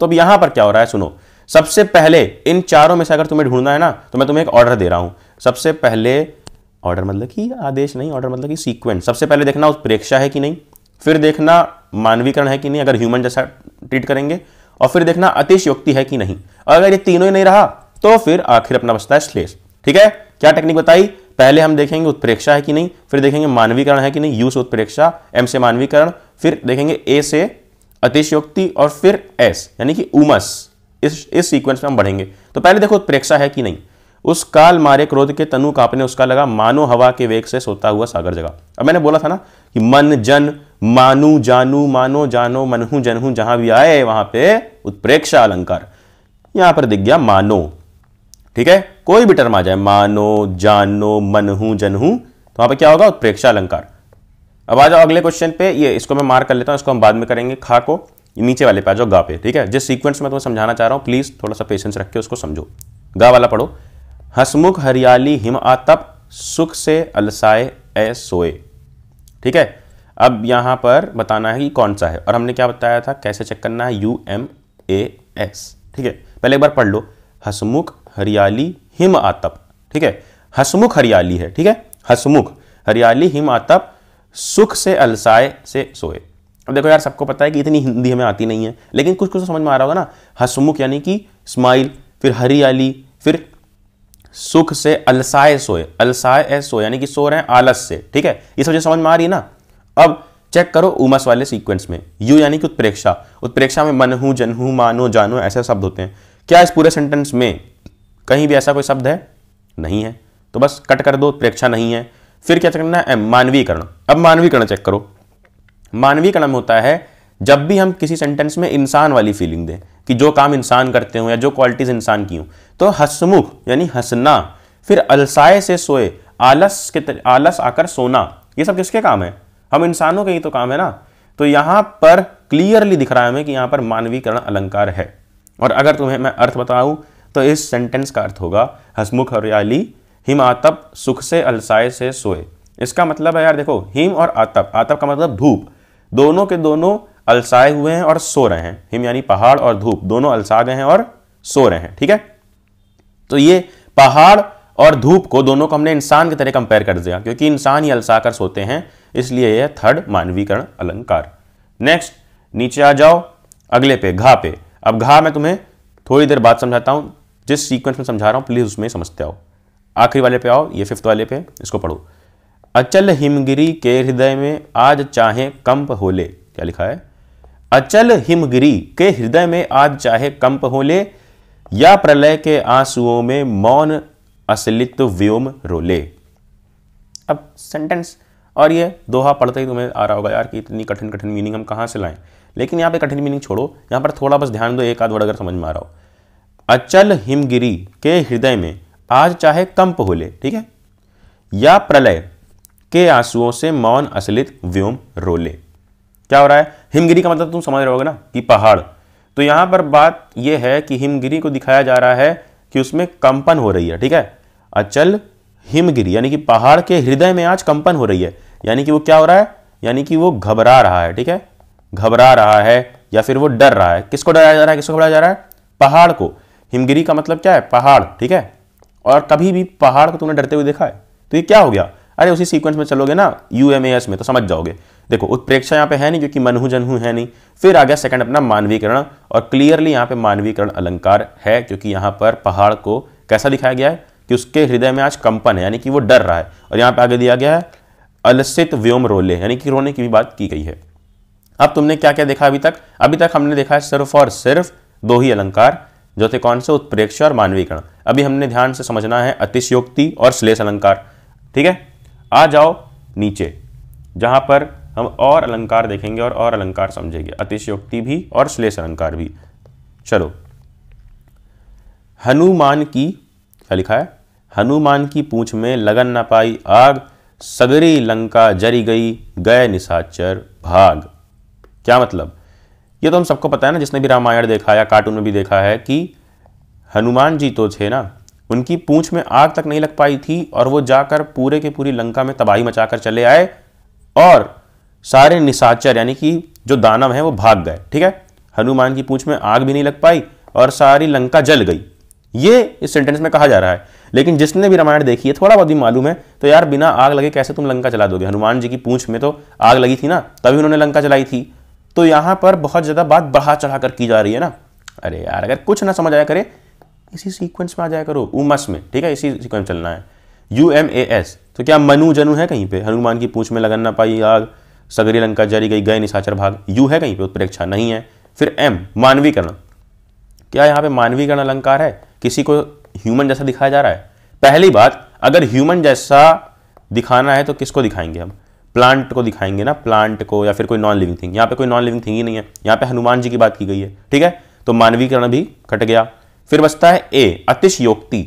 तो अब यहां पर क्या हो रहा है सुनो सबसे पहले इन चारों में से अगर तुम्हें ढूंढना है ना तो मैं तुम्हें एक ऑर्डर दे रहा हूं सबसे पहले ऑर्डर मतलब कि आदेश नहीं ऑर्डर मतलब कि सीक्वेंस सबसे पहले देखना उत्प्रेक्षा है कि नहीं फिर देखना मानवीकरण है कि नहीं अगर ह्यूमन जैसा ट्रीट करेंगे और फिर देखना अतिशयोक्ति है कि नहीं अगर ये तीनों ही नहीं रहा तो फिर आखिर अपना बचता है श्लेष ठीक है क्या टेक्निक बताई पहले हम देखेंगे उत्प्रेक्षा है कि नहीं फिर देखेंगे मानवीकरण है कि नहीं यू से उत्प्रेक्षा एम से मानवीकरण फिर देखेंगे ए से अतिशयोक्ति और फिर एस यानी कि उमस इस सीक्वेंस में हम बढ़ेंगे तो पहले देखो उत्प्रेक्षा है कि नहीं उस काल मारे क्रोध के तनु कापने उसका लगा मानो हवा के वेग से सोता हुआ सागर जगा अब मैंने बोला था ना कि मन जन मानू जानू मानो जानो मनहू जनहू जहां भी आए वहां पे उत्प्रेक्षा अलंकार यहां पर दिख गया मानो ठीक है कोई भी टर्म आ जाए मानो जानो मनहू जनहू तो वहां पर क्या होगा उत्प्रेक्षा अलंकार अब आ जाओ अगले क्वेश्चन पे ये इसको मैं मार्क कर लेता हूं इसको हम बाद में करेंगे खा को नीचे वाले पे आ जाओ गा पे ठीक है जिस सीक्वेंस में तुम्हें समझाना चाह रहा हूं प्लीज़ थोड़ा सा पेशेंस रख के उसको समझो गा वाला पढ़ो हसमुख हरियाली हिम आतप सुख से अलसाए ए सोए ठीक है अब यहाँ पर बताना है कि कौन सा है और हमने क्या बताया था कैसे चेक करना है यू एम ए एस ठीक है पहले एक बार पढ़ लो हसमुख हरियाली हिम आतप ठीक है हसमुख हरियाली है ठीक है हसमुख हरियाली हिम आतप सुख से अलसाए से सोए अब देखो यार सबको पता है कि इतनी हिंदी हमें आती नहीं है लेकिन कुछ कुछ तो समझ में आ रहा होगा ना हसमुख यानी कि स्माइल फिर हरियाली फिर सुख से अलसाए सोए अलसाए ए सोए यानी कि सो रहे हैं आलस से ठीक है ये सब जो समझ में आ रही है ना अब चेक करो उमस वाले सीक्वेंस में यू यानी कि उत्प्रेक्षा उत्प्रेक्षा में जन हूं मानो जानो ऐसे शब्द होते हैं क्या इस पूरे सेंटेंस में कहीं भी ऐसा कोई शब्द है नहीं है तो बस कट कर दो उत्प्रेक्षा नहीं है फिर क्या करना है मानवीकरण अब मानवीकरण चेक करो मानवीकरण में होता है जब भी हम किसी सेंटेंस में इंसान वाली फीलिंग दें कि जो काम इंसान करते हों या जो क्वालिटीज़ इंसान की हों तो हसमुख यानी हंसना फिर अलसाए से सोए आलस के आलस आकर सोना ये सब किसके काम है हम इंसानों का ही तो काम है ना तो यहाँ पर क्लियरली दिख रहा है हमें कि यहाँ पर मानवीकरण अलंकार है और अगर तुम्हें मैं अर्थ बताऊँ तो इस सेंटेंस का अर्थ होगा हसमुख हरियाली हिम आतप सुख से अलसाए से सोए इसका मतलब है यार देखो हिम और आतप आतप का मतलब धूप दोनों के दोनों अलसाए हुए हैं और सो रहे हैं हिम यानी पहाड़ और धूप दोनों अलसा गए हैं और सो रहे हैं ठीक है तो ये पहाड़ और धूप को दोनों को हमने इंसान की तरह कंपेयर कर दिया क्योंकि इंसान ही अलसा कर सोते हैं इसलिए यह थर्ड मानवीकरण अलंकार नेक्स्ट नीचे आ जाओ अगले पे घा पे अब घा मैं तुम्हें थोड़ी देर बाद समझाता हूँ जिस सीक्वेंस में समझा रहा हूँ प्लीज़ उसमें समझते आओ आखिरी वाले पे आओ ये फिफ्थ वाले पे इसको पढ़ो अचल हिमगिरी के हृदय में आज चाहे कंप होले क्या लिखा है अचल हिमगिरी के हृदय में आज चाहे कंप होले या प्रलय के आंसुओं में मौन असलित व्योम रोले अब सेंटेंस और ये दोहा पढ़ते ही तुम्हें आ रहा होगा यार कि इतनी कठिन कठिन मीनिंग हम कहाँ से लाएं लेकिन यहाँ पे कठिन मीनिंग छोड़ो यहाँ पर थोड़ा बस ध्यान दो एक आध वर्ड अगर समझ में आ रहा हो अचल हिमगिरी के हृदय में आज चाहे कंप हो ले ठीक है या प्रलय के आंसुओं से मौन असलित व्योम रोले क्या हो रहा है हिमगिरी का मतलब तो तुम समझ रहे होगे ना कि पहाड़ तो यहाँ पर बात यह है कि हिमगिरी को दिखाया जा रहा है कि उसमें कंपन हो रही है ठीक है अचल हिमगिरी यानी कि पहाड़ के हृदय में आज कंपन हो रही है यानी कि वो क्या हो रहा है यानी कि वो घबरा रहा है ठीक है घबरा रहा है या फिर वो डर रहा है किसको डराया जा रहा है किसको घबराया जा रहा है पहाड़ को हिमगिरी का मतलब क्या है पहाड़ ठीक है और कभी भी पहाड़ को तुमने डरते हुए देखा है तो ये क्या हो गया अरे उसी सीक्वेंस में चलोगे ना यू एम एस में तो समझ जाओगे देखो उत्प्रेक्षा यहाँ पे है नहीं क्योंकि मनहू जनहु है नहीं फिर आ गया सेकंड अपना मानवीकरण और क्लियरली यहाँ पे मानवीकरण अलंकार है क्योंकि यहाँ पर पहाड़ को कैसा दिखाया गया है कि उसके हृदय में आज कंपन है यानी कि वो डर रहा है और यहाँ पे आगे दिया गया है अलसित व्योम रोले यानी कि रोने की भी बात की गई है अब तुमने क्या क्या देखा अभी तक अभी तक हमने देखा है सिर्फ और सिर्फ दो ही अलंकार जो थे कौन से उत्प्रेक्ष और मानवीकरण अभी हमने ध्यान से समझना है अतिशयोक्ति और श्लेष अलंकार ठीक है आ जाओ नीचे जहाँ पर हम और अलंकार देखेंगे और और अलंकार समझेंगे अतिशयोक्ति भी और श्लेष अलंकार भी चलो हनुमान की क्या लिखा है हनुमान की पूंछ में लगन न पाई आग सगरी लंका जरी गई गए निशाचर भाग क्या मतलब ये तो हम सबको पता है ना जिसने भी रामायण देखा या कार्टून में भी देखा है कि हनुमान जी तो थे ना उनकी पूंछ में आग तक नहीं लग पाई थी और वो जाकर पूरे के पूरी लंका में तबाही मचाकर चले आए और सारे निशाचर यानी कि जो दानव हैं वो भाग गए ठीक है हनुमान की पूंछ में आग भी नहीं लग पाई और सारी लंका जल गई ये इस सेंटेंस में कहा जा रहा है लेकिन जिसने भी रामायण देखी है थोड़ा बहुत भी मालूम है तो यार बिना आग लगे कैसे तुम लंका चला दोगे हनुमान जी की पूंछ में तो आग लगी थी ना तभी उन्होंने लंका चलाई थी तो यहां पर बहुत ज़्यादा बात बढ़ा चढ़ा कर की जा रही है ना अरे यार अगर कुछ ना समझ आया करे इसी सीक्वेंस में आ जाया करो उमस में ठीक है इसी सीक्वेंस चलना है यू एम ए एस तो क्या मनु जनु है कहीं पे हनुमान की पूछ में लगन ना पाई आग सगरी लंका जरी गई गए निशाचर भाग यू है कहीं पे उत्प्रेक्षा नहीं है फिर एम मानवीकरण क्या यहाँ पे मानवीकरण अलंकार है किसी को ह्यूमन जैसा दिखाया जा रहा है पहली बात अगर ह्यूमन जैसा दिखाना है तो किसको दिखाएंगे हम प्लांट को दिखाएंगे ना प्लांट को या फिर कोई नॉन लिविंग थिंग यहाँ पे कोई नॉन लिविंग थिंग ही नहीं है यहाँ पे हनुमान जी की बात की गई है ठीक है तो मानवीकरण भी कट गया फिर बचता है ए अतिशयोक्ति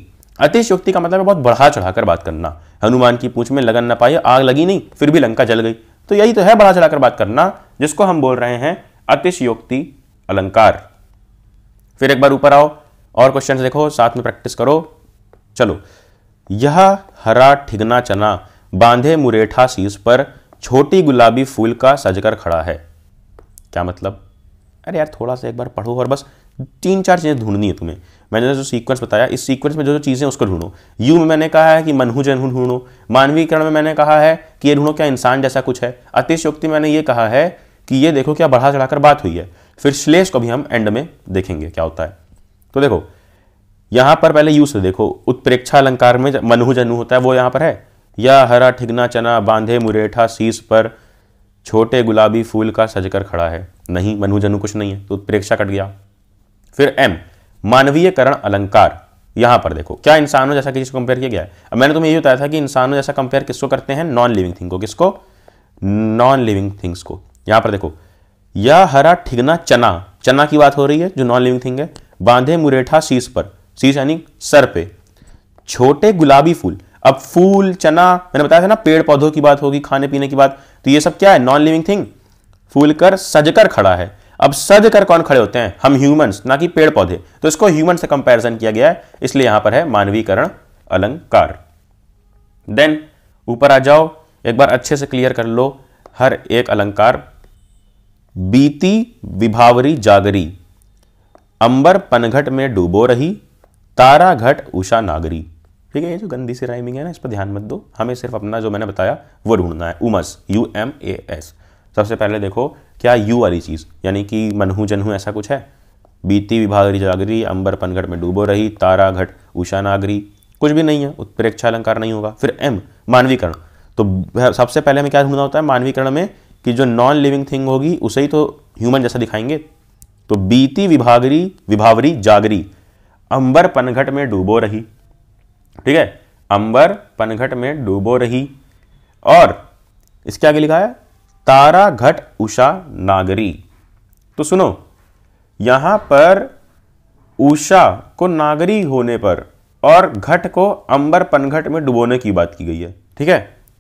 अतिशयोक्ति का मतलब है बहुत बढ़ा चढ़ाकर बात करना हनुमान की पूछ में लगन ना पाई आग लगी नहीं फिर भी लंका जल गई तो यही तो है बढ़ा चढ़ाकर बात करना जिसको हम बोल रहे हैं अतिशयोक्ति अलंकार फिर एक बार ऊपर आओ और क्वेश्चन देखो साथ में प्रैक्टिस करो चलो यह हरा ठिगना चना बांधे मुरेठा शीश पर छोटी गुलाबी फूल का सजकर खड़ा है क्या मतलब अरे यार थोड़ा सा एक बार पढ़ो और बस तीन चार चीज़ें ढूंढनी है तुम्हें मैंने जो सीक्वेंस बताया इस सीक्वेंस में जो जो चीज़ें उसको ढूंढो यू में मैंने कहा है कि मनहू जन ढूंढो मानवीकरण में मैंने कहा है कि ये ढूंढो क्या इंसान जैसा कुछ है अतिशयोक्ति मैंने ये कहा है कि ये देखो क्या बढ़ा चढ़ाकर बात हुई है फिर श्लेष को भी हम एंड में देखेंगे क्या होता है तो देखो यहां पर पहले यू से देखो उत्प्रेक्षा अलंकार में मनु जनु होता है वो यहां पर है या हरा ठिगना चना बांधे मुरेठा शीश पर छोटे गुलाबी फूल का सजकर खड़ा है नहीं मनु जनु कुछ नहीं है तो उत्प्रेक्षा कट गया फिर एम मानवीयकरण अलंकार यहां पर देखो क्या इंसानों जैसा किसी को कंपेयर किया गया है अब मैंने तुम्हें यही बताया था कि इंसानों जैसा कंपेयर किसको करते हैं नॉन लिविंग थिंग को किसको नॉन लिविंग थिंग्स को यहां पर देखो यह हरा ठिगना चना चना की बात हो रही है जो नॉन लिविंग थिंग है बांधे मुरेठा शीश पर शीश यानी सर पे छोटे गुलाबी फूल अब फूल चना मैंने बताया था ना पेड़ पौधों की बात होगी खाने पीने की बात तो ये सब क्या है नॉन लिविंग थिंग फूल कर सज कर खड़ा है अब सज कर कौन खड़े होते हैं हम ह्यूमंस ना कि पेड़ पौधे तो इसको ह्यूमन से कंपैरिजन किया गया है इसलिए यहां पर है मानवीकरण अलंकार देन ऊपर आ जाओ एक बार अच्छे से क्लियर कर लो हर एक अलंकार बीती विभावरी जागरी अंबर पनघट में डूबो रही तारा घट उषा नागरी ठीक है ये जो गंदी सी राइमिंग है ना इस पर ध्यान मत दो हमें सिर्फ अपना जो मैंने बताया वो ढूंढना है उमस यू एम ए एस सबसे पहले देखो क्या यू वाली चीज़ यानी कि मनहू जनहू ऐसा कुछ है बीती विभागरी जागरी अंबर पनघट में डूबो रही तारा घट उषा नागरी कुछ भी नहीं है उत्प्रेक्षा अलंकार नहीं होगा फिर एम मानवीकरण तो सबसे पहले हमें क्या ढूंढना होता है मानवीकरण में कि जो नॉन लिविंग थिंग होगी उसे ही तो ह्यूमन जैसा दिखाएंगे तो बीती विभागरी विभावरी जागरी अंबर पनघट में डूबो रही ठीक है अंबर पनघट में डूबो रही और इसके आगे लिखा है तारा घट उषा नागरी तो सुनो यहां पर उषा को नागरी होने पर और घट को अंबर पनघट में डुबोने की बात की गई है ठीक है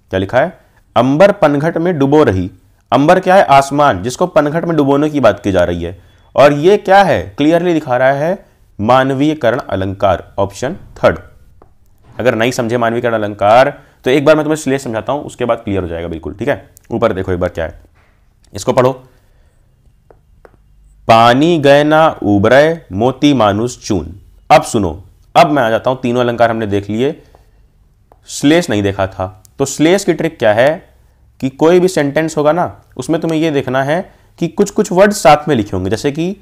क्या लिखा है अंबर पनघट में डुबो रही अंबर क्या है आसमान जिसको पनघट में डुबोने की बात की जा रही है और ये क्या है क्लियरली दिखा रहा है मानवीयकरण अलंकार ऑप्शन थर्ड अगर नहीं समझे मानवीकरण अलंकार तो एक बार मैं तुम्हें स्लेट समझाता हूं उसके बाद क्लियर हो जाएगा बिल्कुल ठीक है ऊपर देखो एक बार क्या है इसको पढ़ो पानी गय ना उबरे मोती मानुस चून अब सुनो अब मैं आ जाता हूं तीनों अलंकार हमने देख लिए स्लेस नहीं देखा था तो स्लेस की ट्रिक क्या है कि कोई भी सेंटेंस होगा ना उसमें तुम्हें यह देखना है कि कुछ कुछ वर्ड साथ में लिखे होंगे जैसे कि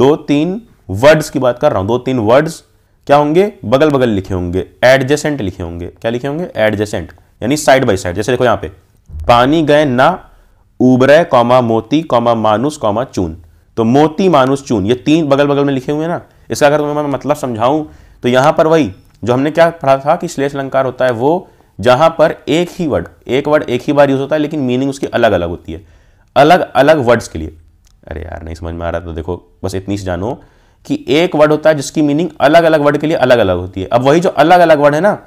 दो तीन वर्ड्स की बात कर रहा हूं दो तीन वर्ड्स क्या होंगे बगल बगल लिखे होंगे एडजेसेंट लिखे होंगे क्या लिखे होंगे एडजेसेंट यानी साइड बाई साइड जैसे देखो यहां पे पानी गए ना उबरे कौमा मोती कौमा मानुस कौमा चून तो मोती मानुस चून ये तीन बगल बगल में लिखे हुए हैं ना इसका अगर तुम्हें मैं मतलब समझाऊं तो यहां पर वही जो हमने क्या पढ़ा था कि श्लेष अलंकार होता है वो जहां पर एक ही वर्ड एक वर्ड एक ही बार यूज होता है लेकिन मीनिंग उसकी अलग अलग होती है अलग अलग वर्ड्स के लिए अरे यार नहीं समझ में आ रहा तो देखो बस इतनी सी जानो कि एक वर्ड होता है जिसकी मीनिंग अलग अलग वर्ड के लिए अलग अलग होती है अब वही जो अलग अलग वर्ड है ना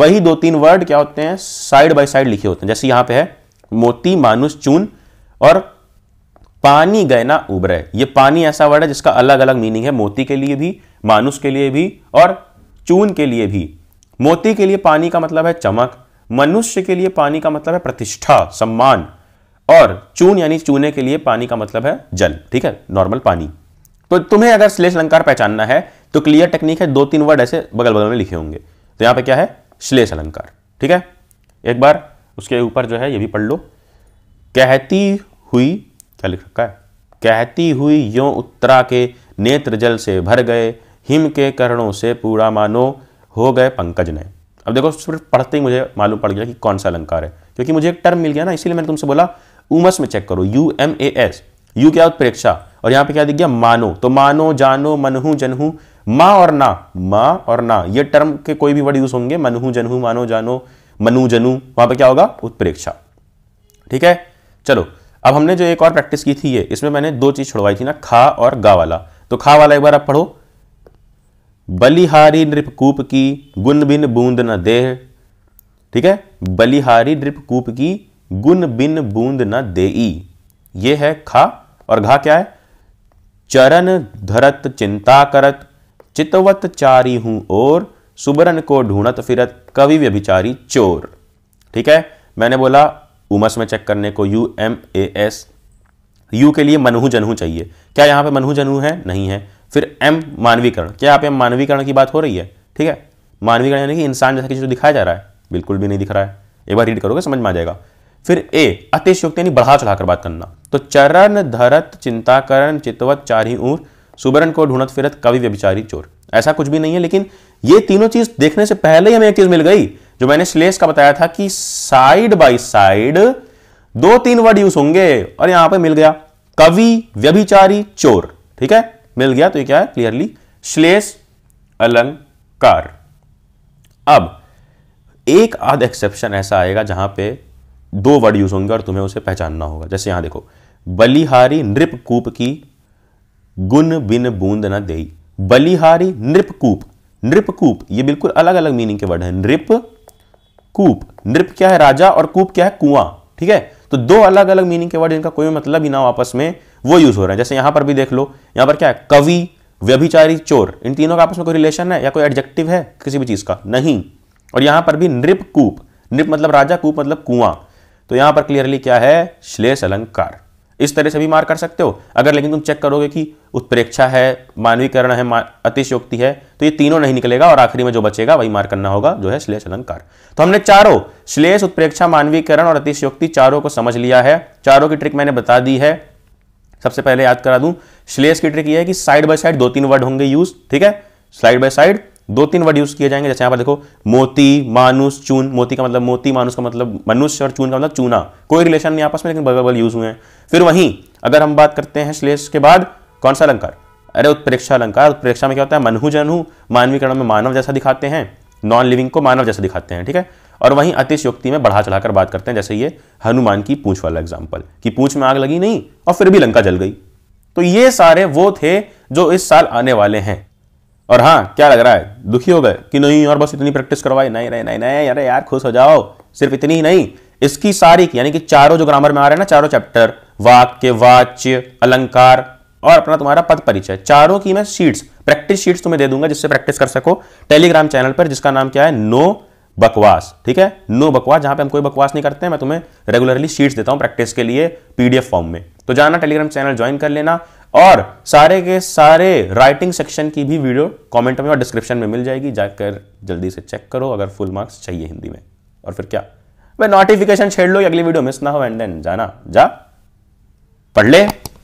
वही दो तीन वर्ड क्या होते हैं साइड बाय साइड लिखे होते हैं जैसे यहां पे है मोती मानुष चून और पानी गहना उबरे ये पानी ऐसा वर्ड है जिसका अलग अलग मीनिंग है मोती के लिए भी मानुष के लिए भी और चून के लिए भी मोती के लिए पानी का मतलब है चमक मनुष्य के लिए पानी का मतलब है प्रतिष्ठा सम्मान और चून यानी चूने के लिए पानी का मतलब है जल ठीक है नॉर्मल पानी तो तुम्हें अगर श्लेष अलंकार पहचानना है तो क्लियर टेक्निक है दो तीन वर्ड ऐसे बगल बगल में लिखे होंगे तो यहां पे क्या है श्लेष अलंकार ठीक है एक बार उसके ऊपर जो है ये भी पढ़ लो कहती हुई क्या लिख रखा है कहती हुई यो उत्तरा के नेत्र जल से भर गए हिम के करणों से पूरा मानो हो गए पंकज ने अब देखो सिर्फ पढ़ते ही मुझे मालूम पड़ गया कि कौन सा अलंकार है क्योंकि मुझे एक टर्म मिल गया ना इसीलिए मैंने तुमसे बोला उमस में चेक करो U M A S U क्या प्रेक्षा और यहां पे क्या दिख गया मानो तो मानो जानो मनहू जनहू मा और ना मा और ना ये टर्म के कोई भी वर्ड यूज होंगे मनहू जनहू मानो जानो मनु जनु वहां पे क्या होगा उत्प्रेक्षा ठीक है चलो अब हमने जो एक और प्रैक्टिस की थी ये इसमें मैंने दो चीज छुड़वाई थी ना खा और गा वाला तो खा वाला एक बार आप पढ़ो बलिहारी नृपकूप की गुन बिन बूंद न देह ठीक है बलिहारी नृपकूप की गुन बिन बूंद न देई ये है खा और घा क्या है चरण धरत चिंता करत चितवत चारी हूं और सुबरन को ढूंढत फिरत कवि व्यभिचारी चोर ठीक है मैंने बोला उमस में चेक करने को U M A S U के लिए मनहू जनहू चाहिए क्या यहां पे मनहू जनहू है नहीं है फिर एम मानवीकरण क्या यहाँ पे मानवीकरण की बात हो रही है ठीक है मानवीकरण यानी कि इंसान जैसा किसी को दिखाया जा रहा है बिल्कुल भी नहीं दिख रहा है एक बार रीड करोगे समझ में आ जाएगा फिर ए अतिशयोक्ति यानी बढ़ा चढ़ाकर बात करना तो चरण धरत चिंता करण चितवत चारी ऊर सुबरन को ढूंढत फिरत कवि व्यभिचारी चोर ऐसा कुछ भी नहीं है लेकिन ये तीनों चीज देखने से पहले ही हमें एक चीज मिल गई जो मैंने श्लेष का बताया था कि साइड बाई साइड दो तीन वर्ड यूज होंगे और यहां पर मिल गया कवि व्यभिचारी चोर ठीक है मिल गया तो ये क्या है क्लियरली श्लेष अलंकार अब एक आध एक्सेप्शन ऐसा आएगा जहां पे दो वर्ड यूज होंगे और तुम्हें उसे पहचानना होगा जैसे यहां देखो बलिहारी नृपकूप की गुण बिन बूंद न दे बलिहारी नृपकूप नृपकूप ये बिल्कुल अलग अलग मीनिंग के वर्ड है नृप कूप नृप क्या है राजा और कूप क्या है कुआं ठीक है तो दो अलग अलग मीनिंग के वर्ड इनका कोई मतलब ही ना हो आपस में वो यूज हो रहे हैं जैसे यहां पर भी देख लो यहां पर क्या है कवि व्यभिचारी चोर इन तीनों का आपस में कोई रिलेशन है या कोई एडजेक्टिव है किसी भी चीज का नहीं और यहां पर भी नृप कूप नृप मतलब राजा कूप मतलब कुआं तो यहां पर क्लियरली क्या है श्लेष अलंकार इस तरह से भी मार्क कर सकते हो अगर लेकिन तुम चेक करोगे कि उत्प्रेक्षा है मानवीकरण है मा, अतिशयोक्ति है तो ये तीनों नहीं निकलेगा और आखिरी में जो बचेगा वही मार्क करना होगा जो है श्लेष अलंकार तो हमने चारों श्लेष उत्प्रेक्षा मानवीकरण और अतिशयोक्ति चारों को समझ लिया है चारों की ट्रिक मैंने बता दी है सबसे पहले याद करा दूं श्लेष की ट्रिक ये है कि साइड बाय साइड दो तीन वर्ड होंगे यूज ठीक है साइड बाय साइड दो तीन वर्ड यूज़ किए जाएंगे जैसे यहां पर देखो मोती मानुस चून मोती का मतलब मोती मानुस का मतलब मनुष्य और चून का मतलब चूना कोई रिलेशन नहीं आपस में लेकिन बगल बगल यूज़ हुए हैं फिर वहीं अगर हम बात करते हैं श्लेष के बाद कौन सा अलंकार अरे उत्प्रेक्षा अलंकार उत्प्रेक्षा में क्या होता है मनहु जनहू मानवीकरण में मानव जैसा दिखाते हैं नॉन लिविंग को मानव जैसे दिखाते हैं ठीक है और वहीं अतिशयोक्ति में बढ़ा चढ़ाकर बात करते हैं जैसे ये हनुमान की पूछ वाला एग्जाम्पल कि पूछ में आग लगी नहीं और फिर भी लंका जल गई तो ये सारे वो थे जो इस साल आने वाले हैं और हाँ क्या लग रहा है दुखी हो गए कि नहीं और बस इतनी प्रैक्टिस करवाई नहीं नहीं नहीं नहीं अरे यार खुश हो जाओ सिर्फ इतनी ही नहीं इसकी सारी यानी कि चारों जो ग्रामर में आ रहे हैं ना चारों चैप्टर वाक्य वाच्य अलंकार और अपना तुम्हारा पद परिचय चारों की मैं शीट्स प्रैक्टिस शीट्स तुम्हें दे दूंगा जिससे प्रैक्टिस कर सको टेलीग्राम चैनल पर जिसका नाम क्या है नो बकवास ठीक है नो बकवास जहां पे हम कोई बकवास नहीं करते हैं मैं तुम्हें रेगुलरली शीट्स देता हूं प्रैक्टिस के लिए पीडीएफ फॉर्म में तो जाना टेलीग्राम चैनल ज्वाइन कर लेना और सारे के सारे राइटिंग सेक्शन की भी वीडियो कमेंट में और डिस्क्रिप्शन में मिल जाएगी जाकर जल्दी से चेक करो अगर फुल मार्क्स चाहिए हिंदी में और फिर क्या भाई नोटिफिकेशन छेड़ लो अगली वीडियो मिस ना हो एंड देन जाना जा पढ़ ले